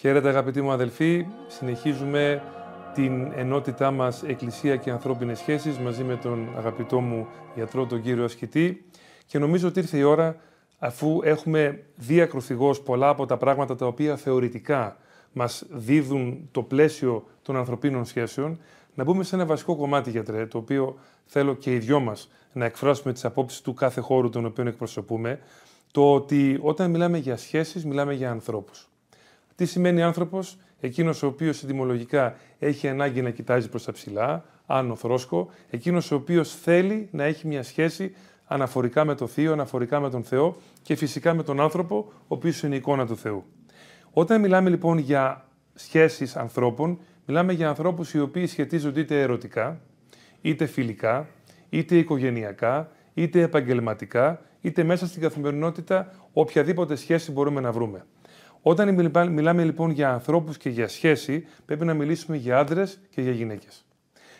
Χαίρετε αγαπητοί μου αδελφοί, συνεχίζουμε την ενότητά μας Εκκλησία και Ανθρώπινες Σχέσεις μαζί με τον αγαπητό μου γιατρό τον κύριο Ασκητή και νομίζω ότι ήρθε η ώρα αφού έχουμε διακροθυγώς πολλά από τα πράγματα τα οποία θεωρητικά μας δίδουν το πλαίσιο των ανθρωπίνων σχέσεων να μπούμε σε ένα βασικό κομμάτι γιατρέ το οποίο θέλω και οι δυο μας να εκφράσουμε τις απόψεις του κάθε χώρου τον οποίο εκπροσωπούμε το ότι όταν μιλάμε για σχέσεις μιλάμε για ανθρώπους. Τι σημαίνει άνθρωπος, εκείνος ο οποίος συντημολογικά έχει ανάγκη να κοιτάζει προς τα ψηλά, άνω θρόσκο, εκείνος ο οποίος θέλει να έχει μια σχέση αναφορικά με το Θείο, αναφορικά με τον Θεό και φυσικά με τον άνθρωπο, ο οποίος είναι η εικόνα του Θεού. Όταν μιλάμε λοιπόν για σχέσεις ανθρώπων, μιλάμε για ανθρώπους οι οποίοι σχετίζονται είτε ερωτικά, είτε φιλικά, είτε οικογενειακά, είτε επαγγελματικά, είτε μέσα στην καθημερινότητα οποιαδήποτε σχέση μπορούμε να βρούμε. Όταν μιλάμε λοιπόν για ανθρώπους και για σχέση, πρέπει να μιλήσουμε για άντρες και για γυναίκες.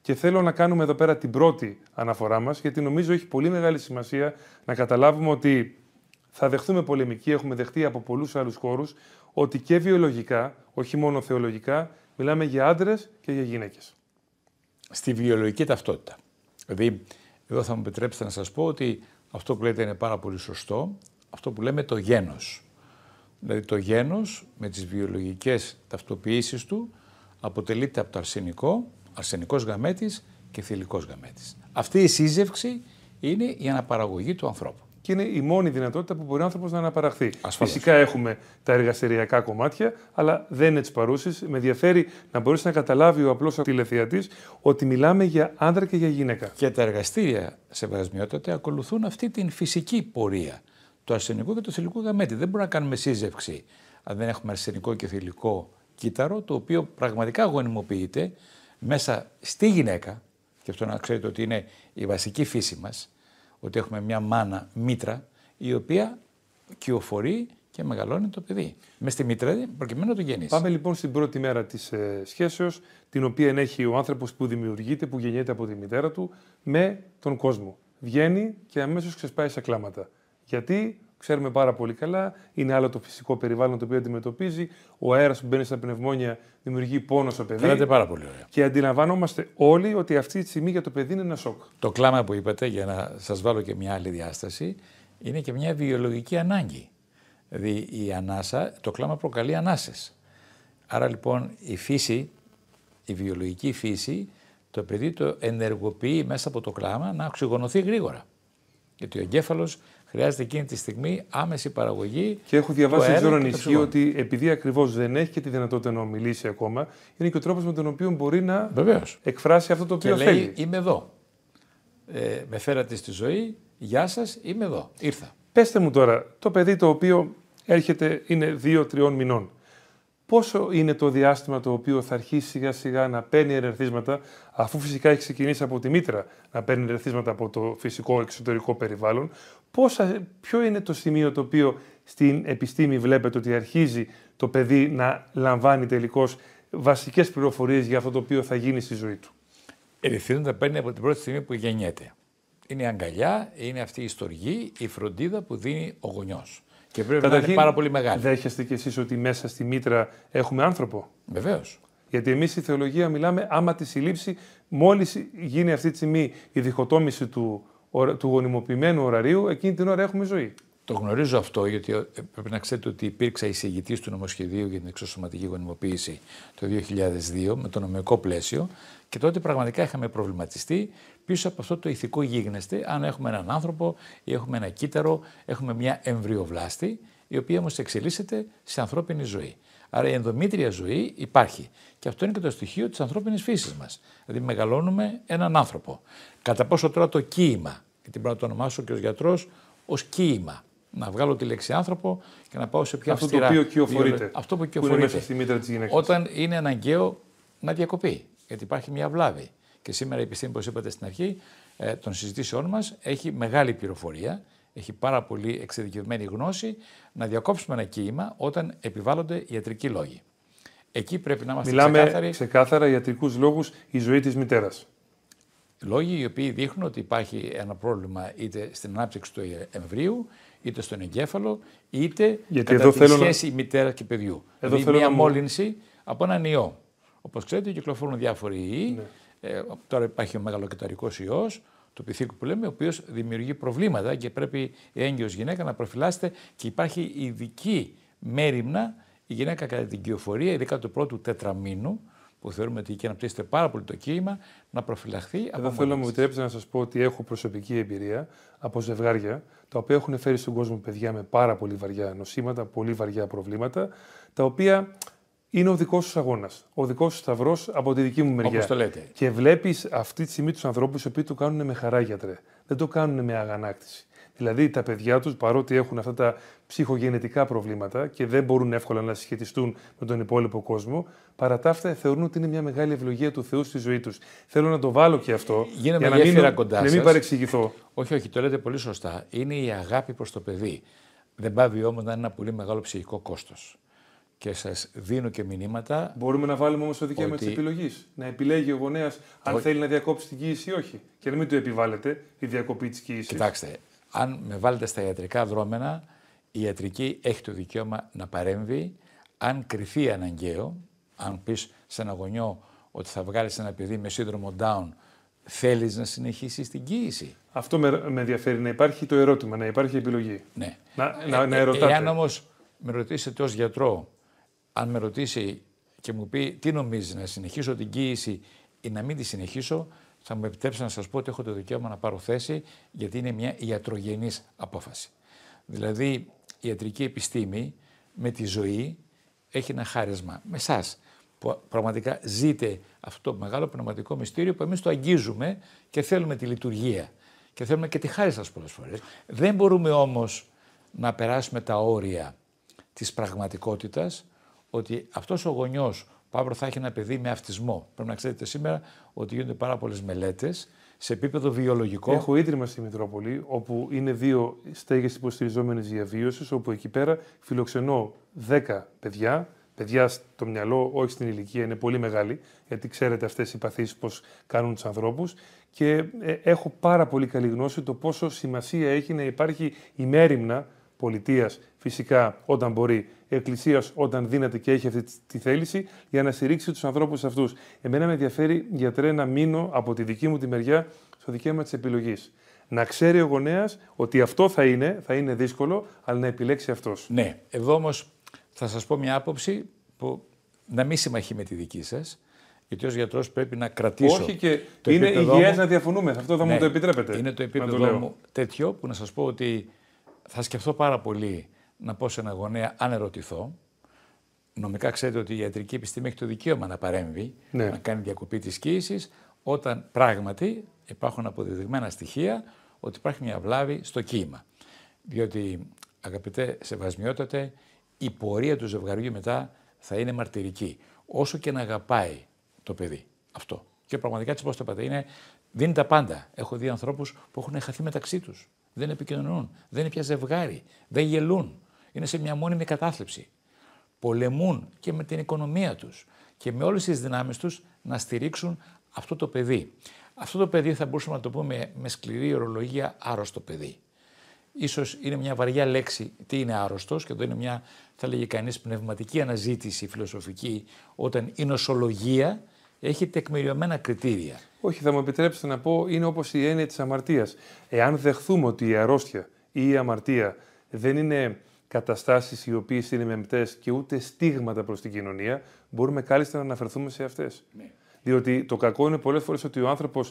Και θέλω να κάνουμε εδώ πέρα την πρώτη αναφορά μας, γιατί νομίζω έχει πολύ μεγάλη σημασία να καταλάβουμε ότι θα δεχτούμε πολεμική, έχουμε δεχτεί από πολλούς άλλους χώρους, ότι και βιολογικά, όχι μόνο θεολογικά, μιλάμε για άντρες και για γυναίκες. Στη βιολογική ταυτότητα. Δηλαδή, εδώ θα μου επιτρέψετε να σας πω ότι αυτό που λέτε είναι πάρα πολύ σωστό, αυτό που λέμε το γένος. Δηλαδή το γένος με τις βιολογικές ταυτοποιήσεις του αποτελείται από το αρσενικό, αρσενικός γαμέτης και θηλυκός γαμέτης. Αυτή η σύζευξη είναι η αναπαραγωγή του ανθρώπου. Και είναι η μόνη δυνατότητα που μπορεί ο άνθρωπος να αναπαραχθεί. Ασφαλώς. Φυσικά έχουμε τα εργαστηριακά κομμάτια, αλλά δεν είναι της παρούσης. Με ενδιαφέρει να μπορέσει να καταλάβει ο απλός τηλεθεατής ότι μιλάμε για άντρα και για γυναίκα. Και τα εργαστήρια σε βρασμιότητα ακολουθούν αυτή την φυσική πορεία το αρσενικό και το θηλυκό γαμέτι. Δεν μπορούμε να κάνουμε σύζευξη αν δεν έχουμε αρσενικό και θηλυκό κύτταρο, το οποίο πραγματικά γονιμοποιείται μέσα στη γυναίκα, και αυτό να ξέρετε ότι είναι η βασική φύση μας, ότι έχουμε μια μάνα μήτρα, η οποία κυοφορεί και μεγαλώνει το παιδί. Με στη μήτρα, προκειμένου να το γεννήσει. Πάμε λοιπόν στην πρώτη μέρα της ε, σχέσεως, την οποία έχει ο άνθρωπος που δημιουργείται, που γεννιέται από τη μητέρα του, με τον κόσμο. Βγαίνει και αμέσως ξεσπάει σε κλάματα. Γιατί ξέρουμε πάρα πολύ καλά, είναι άλλο το φυσικό περιβάλλον το οποίο αντιμετωπίζει. Ο αέρας που μπαίνει στα πνευμόνια δημιουργεί πόνο στο παιδί. Φαίνεται πάρα πολύ ωραία. Και αντιλαμβανόμαστε όλοι ότι αυτή τη στιγμή για το παιδί είναι ένα σοκ. Το κλάμα που είπατε, για να σας βάλω και μια άλλη διάσταση, είναι και μια βιολογική ανάγκη. Δηλαδή η ανάσα, το κλάμα προκαλεί ανάσες. Άρα λοιπόν η φύση, η βιολογική φύση, το παιδί το ενεργοποιεί μέσα από το κλάμα να οξυγονωθεί γρήγορα. Γιατί ο εγκέφαλος Χρειάζεται εκείνη τη στιγμή άμεση παραγωγή. Και έχω διαβάσει στον ότι επειδή ακριβώς δεν έχει και τη δυνατότητα να μιλήσει ακόμα, είναι και ο τρόπος με τον οποίο μπορεί να εκφράσει αυτό το οποίο θέλει. είμαι εδώ. Ε, με φέρατε στη ζωή. Γεια σας, είμαι εδώ. Ήρθα. πέστε μου τώρα, το παιδί το οποίο έρχεται είναι δύο-τριών μηνών πόσο είναι το διάστημα το οποίο θα αρχίσει σιγά σιγά να παίρνει ερεθίσματα, αφού φυσικά έχει ξεκινήσει από τη μήτρα να παίρνει ερεθίσματα από το φυσικό εξωτερικό περιβάλλον, πόσα, ποιο είναι το σημείο το οποίο στην επιστήμη βλέπετε ότι αρχίζει το παιδί να λαμβάνει τελικώς βασικές πληροφορίες για αυτό το οποίο θα γίνει στη ζωή του. Ερεθίσματα παίρνει από την πρώτη στιγμή που γεννιέται. Είναι η αγκαλιά, είναι αυτή η στοργή, η φροντίδα που δίνει ο γονιός. Και πρέπει Καταρχήν, να είναι πάρα πολύ μεγάλη. Δέχεστε κι εσείς ότι μέσα στη μήτρα έχουμε άνθρωπο. Βεβαίως. Γιατί εμείς η θεολογία μιλάμε άμα τη συλλήψει, μόλις γίνει αυτή τη στιγμή η διχοτόμηση του, του γονιμοποιημένου ωραρίου, εκείνη την ώρα έχουμε ζωή. Το γνωρίζω αυτό, γιατί ε, πρέπει να ξέρετε ότι υπήρξα εισηγητής του νομοσχεδίου για την εξωσωματική γονιμοποίηση το 2002 με το νομικό πλαίσιο και τότε πραγματικά είχαμε προβληματιστεί πίσω από αυτό το ηθικό γίγνεσθε αν έχουμε έναν άνθρωπο ή έχουμε ένα κύτταρο, έχουμε μια εμβριοβλάστη η οποία όμως εξελίσσεται σε ανθρώπινη ζωή. Άρα η ενδομήτρια ζωή υπάρχει. Και αυτό είναι και το στοιχείο της ανθρώπινης φύσης μας. Δηλαδή, μεγαλώνουμε έναν άνθρωπο. Κατά πόσο τώρα το κύημα, γιατί πρέπει να το ονομάσω και ως γιατρός, ως κύημα να βγάλω τη λέξη άνθρωπο και να πάω σε πιο Αυτό Το οποίο κυοφορείται. Αυτό που κυοφορείται. Που είναι Όταν είναι αναγκαίο να διακοπεί, γιατί υπάρχει μια βλάβη. Και σήμερα η επιστήμη, όπως είπατε στην αρχή, ε, των συζητήσεών μας έχει μεγάλη πληροφορία, έχει πάρα πολύ εξειδικευμένη γνώση να διακόψουμε ένα κύημα όταν επιβάλλονται ιατρικοί λόγοι. Εκεί πρέπει να είμαστε Μιλάμε ξεκάθαροι. ξεκάθαρα ιατρικούς λόγους η ζωή της μητέρας. Λόγοι οι οποίοι δείχνουν ότι υπάρχει ένα πρόβλημα είτε στην ανάπτυξη του εμβρίου, είτε στον εγκέφαλο, είτε Γιατί κατά τη σχέση να... μητέρα και παιδιού. Εδώ δηλαδή μια μόλυνση από έναν ιό. Όπως ξέρετε, κυκλοφορούν διάφοροι ιοί. Ναι. Ε, τώρα υπάρχει ο μεγαλοκεταρικό ιός, το πυθίκου που λέμε, ο οποίος δημιουργεί προβλήματα και πρέπει η έγκυος γυναίκα να προφυλάσσεται και υπάρχει ειδική μέρημνα η γυναίκα κατά την κυοφορία, ειδικά του πρώτου τετραμήνου, που θεωρούμε ότι εκεί αναπτύσσεται πάρα πολύ το κύμα, να προφυλαχθεί Εδώ από Εδώ θέλω να μου επιτρέψετε να σας πω ότι έχω προσωπική εμπειρία από ζευγάρια τα οποία έχουν φέρει στον κόσμο παιδιά με πάρα πολύ βαριά νοσήματα, πολύ βαριά προβλήματα, τα οποία είναι ο δικός σου αγώνας. Ο δικός σου σταυρός από τη δική μου μεριά. Όπως το λέτε. Και βλέπεις αυτή τη στιγμή τους ανθρώπους οι οποίοι το κάνουν με χαρά γιατρέ. Δεν το κάνουν με αγανάκτηση. Δηλαδή τα παιδιά τους, παρότι έχουν αυτά τα ψυχογενετικά προβλήματα και δεν μπορούν εύκολα να συσχετιστούν με τον υπόλοιπο κόσμο, παρά τα θεωρούν ότι είναι μια μεγάλη ευλογία του Θεού στη ζωή τους. Θέλω να το βάλω και αυτό. για να μην, κοντάς να μην παρεξηγηθώ. Όχι, όχι, το λέτε πολύ σωστά. Είναι η αγάπη προς το παιδί. Δεν πάβει όμως να είναι ένα πολύ μεγάλο ψυχικό κόστος. Και σας δίνω και μηνύματα. Μπορούμε να βάλουμε όμως το δικαίωμα ότι... τη επιλογής. Να επιλέγει ο γονέας αν θέλει να διακόψει την κοίηση ή όχι. Και να μην του επιβάλλεται η διακοπή της κοίησης. Κοιτάξτε, αν με βάλετε στα ιατρικά δρόμενα, η ιατρική έχει το δικαίωμα να παρέμβει αν κρυθεί αναγκαίο, αν πεις σε ένα γονιό ότι θα βγάλεις ένα παιδί με σύνδρομο Down, θέλεις να συνεχίσεις την κοίηση. Αυτό με, με ενδιαφέρει, να υπάρχει το ερώτημα, να υπάρχει επιλογή. Ναι. Να, ε, να, ε, να ερωτάτε. Εάν όμως με ρωτήσετε ως γιατρό, αν με ρωτήσει και μου πει τι νομίζεις να συνεχίσω την κοίηση ή να μην τη συνεχίσω, θα μου επιτρέψετε να σας πω ότι έχω το δικαίωμα να πάρω θέση γιατί είναι μια ιατρογενής απόφαση. Δηλαδή η ιατρική επιστήμη με τη ζωή έχει ένα χάρισμα με εσάς που πραγματικά ζείτε αυτό το μεγάλο πνευματικό μυστήριο που εμείς το αγγίζουμε και θέλουμε τη λειτουργία και θέλουμε και τη χάρη σας πολλές φορές Δεν μπορούμε όμως να περάσουμε τα όρια της πραγματικότητας, ότι αυτός ο γονιός. Παύρο θα έχει ένα παιδί με αυτισμό. Πρέπει να ξέρετε σήμερα ότι γίνονται πάρα πολλές μελέτες σε επίπεδο βιολογικό. Έχω ίδρυμα στη Μητρόπολη, όπου είναι δύο στέγες υποστηριζόμενες διαβίωση, όπου εκεί πέρα φιλοξενώ 10 παιδιά. Παιδιά στο μυαλό, όχι στην ηλικία, είναι πολύ μεγάλη, γιατί ξέρετε αυτές οι παθήσεις πώς κάνουν τους ανθρώπους. Και ε, έχω πάρα πολύ καλή γνώση το πόσο σημασία έχει να υπάρχει ημέρημνα πολιτείας, φυσικά όταν μπορεί, εκκλησίας όταν δύναται και έχει αυτή τη θέληση, για να στηρίξει τους ανθρώπους αυτούς. Εμένα με ενδιαφέρει, γιατρέ, να μείνω από τη δική μου τη μεριά στο δικαίωμα της επιλογής. Να ξέρει ο γονέας ότι αυτό θα είναι, θα είναι δύσκολο, αλλά να επιλέξει αυτός. Ναι, εδώ όμως θα σας πω μια άποψη που να μην συμμαχεί με τη δική σας. Γιατί ως γιατρός πρέπει να κρατήσω. Όχι και το είναι υγιέ να διαφωνούμε. Αυτό θα μου ναι. το επιτρέπετε. Είναι το επίπεδο μου τέτοιο που να σας πω ότι θα σκεφτώ πάρα πολύ να πω σε ένα γονέα αν ερωτηθώ. Νομικά ξέρετε ότι η ιατρική επιστήμη έχει το δικαίωμα να παρέμβει, ναι. να κάνει διακοπή της κοίησης, όταν πράγματι υπάρχουν αποδεδειγμένα στοιχεία ότι υπάρχει μια βλάβη στο κύμα. Διότι, αγαπητέ σεβασμιότατε, η πορεία του ζευγαριού μετά θα είναι μαρτυρική. Όσο και να αγαπάει το παιδί αυτό. Και πραγματικά, έτσι πώ το είπατε, είναι, δίνει τα πάντα. Έχω δει ανθρώπους που έχουν χαθεί μεταξύ τους δεν επικοινωνούν, δεν είναι πια ζευγάρι, δεν γελούν. Είναι σε μια μόνιμη κατάθλιψη. Πολεμούν και με την οικονομία τους και με όλες τις δυνάμεις τους να στηρίξουν αυτό το παιδί. Αυτό το παιδί θα μπορούσαμε να το πούμε με σκληρή ορολογία άρρωστο παιδί. Ίσως είναι μια βαριά λέξη τι είναι άρρωστος και εδώ είναι μια θα λέγει κανείς πνευματική αναζήτηση φιλοσοφική όταν η νοσολογία έχει τεκμηριωμένα κριτήρια. Όχι, θα μου επιτρέψετε να πω, είναι όπως η έννοια της αμαρτίας. Εάν δεχθούμε ότι η αρρώστια ή η αμαρτία δεν είναι καταστάσεις οι οποίες είναι μεμπτέ και ούτε στίγματα προς την κοινωνία, μπορούμε κάλλιστα να αναφερθούμε σε αυτές. Ναι. Διότι το κακό είναι πολλές φορές ότι ο άνθρωπος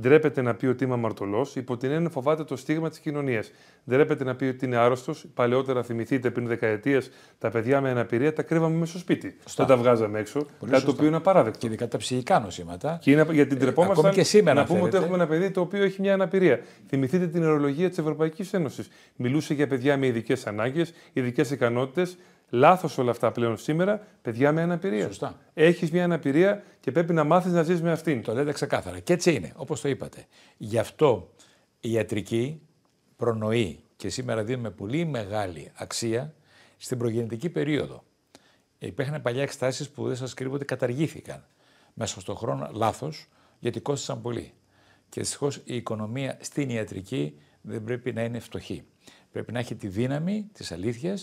Ντρέπεται να πει ότι είμαι αμαρτωλός, υπό την έννοια φοβάται το στίγμα της κοινωνίας. Ντρέπεται να πει ότι είναι άρρωστος. Παλαιότερα, θυμηθείτε, πριν δεκαετίες, τα παιδιά με αναπηρία τα κρύβαμε μέσα στο σπίτι. Σωστά. τα βγάζαμε έξω. Πολύ κάτι σωστά. το οποίο είναι απαράδεκτο. Και ειδικά τα ψυχικά νοσήματα. Και γιατί ντρεπόμαστε ε, και σήμερα, να, να πούμε ότι έχουμε ένα παιδί το οποίο έχει μια αναπηρία. Θυμηθείτε την ορολογία της Ευρωπαϊκής Ένωσης. Μιλούσε για παιδιά με ειδικές ανάγκες, ειδικές ικανότητες, Λάθος όλα αυτά πλέον σήμερα. Παιδιά με αναπηρία. Σωστά. Έχεις μια αναπηρία και πρέπει να μάθεις να ζεις με αυτήν. Το λέτε ξεκάθαρα. Και έτσι είναι, όπως το είπατε. Γι' αυτό η ιατρική προνοεί και σήμερα δίνουμε πολύ μεγάλη αξία στην προγεννητική περίοδο. Υπήρχαν παλιά εκστάσεις που δεν σας κρύβω ότι καταργήθηκαν μέσα στον χρόνο λάθος γιατί κόστησαν πολύ. Και δυστυχώς η οικονομία στην ιατρική δεν πρέπει να είναι φτωχή. Πρέπει να έχει τη δύναμη της αλήθειας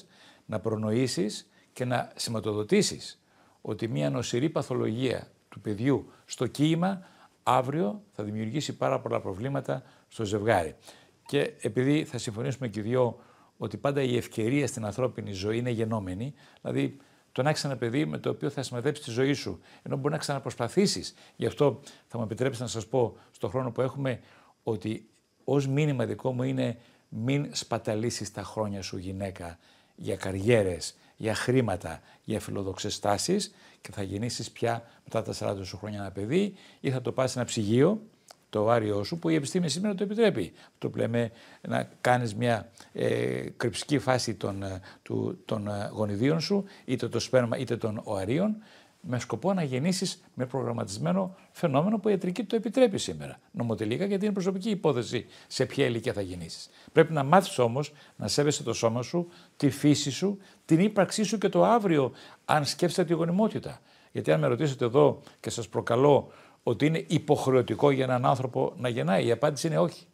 να προνοήσεις και να σηματοδοτήσεις ότι μια νοσηρή παθολογία του παιδιού στο κύμα αύριο θα δημιουργήσει πάρα πολλά προβλήματα στο ζευγάρι. Και επειδή θα συμφωνήσουμε και οι δυο ότι πάντα η ευκαιρία στην ανθρώπινη ζωή είναι γενόμενη, δηλαδή το να έχεις ένα παιδί με το οποίο θα συμμετέψει τη ζωή σου, ενώ μπορεί να ξαναπροσπαθήσεις. Γι' αυτό θα μου επιτρέψετε να σας πω στον χρόνο που έχουμε ότι ως μήνυμα δικό μου είναι μην σπαταλήσεις τα χρόνια σου γυναίκα για καριέρες, για χρήματα, για φιλοδοξές τάσεις και θα γεννήσεις πια μετά τα 40 σου χρόνια ένα παιδί ή θα το πας σε ένα ψυγείο, το άριό σου που η επιστήμη σήμερα το επιτρέπει. Το λέμε να κάνεις μια ε, κρυψική φάση των, ε, του, των ε, γονιδίων σου, είτε το σπέρμα είτε των οαρίων με σκοπό να γεννήσεις με προγραμματισμένο φαινόμενο που η ιατρική το επιτρέπει σήμερα. Νομοτελικά, γιατί είναι προσωπική υπόθεση σε ποια ηλικία θα γεννήσεις. Πρέπει να μάθεις όμως να σέβεσαι το σώμα σου, τη φύση σου, την ύπαρξή σου και το αύριο, αν σκέφτεσαι τη γονιμότητα. Γιατί αν με ρωτήσετε εδώ και σας προκαλώ ότι είναι υποχρεωτικό για έναν άνθρωπο να γεννάει, η απάντηση είναι όχι.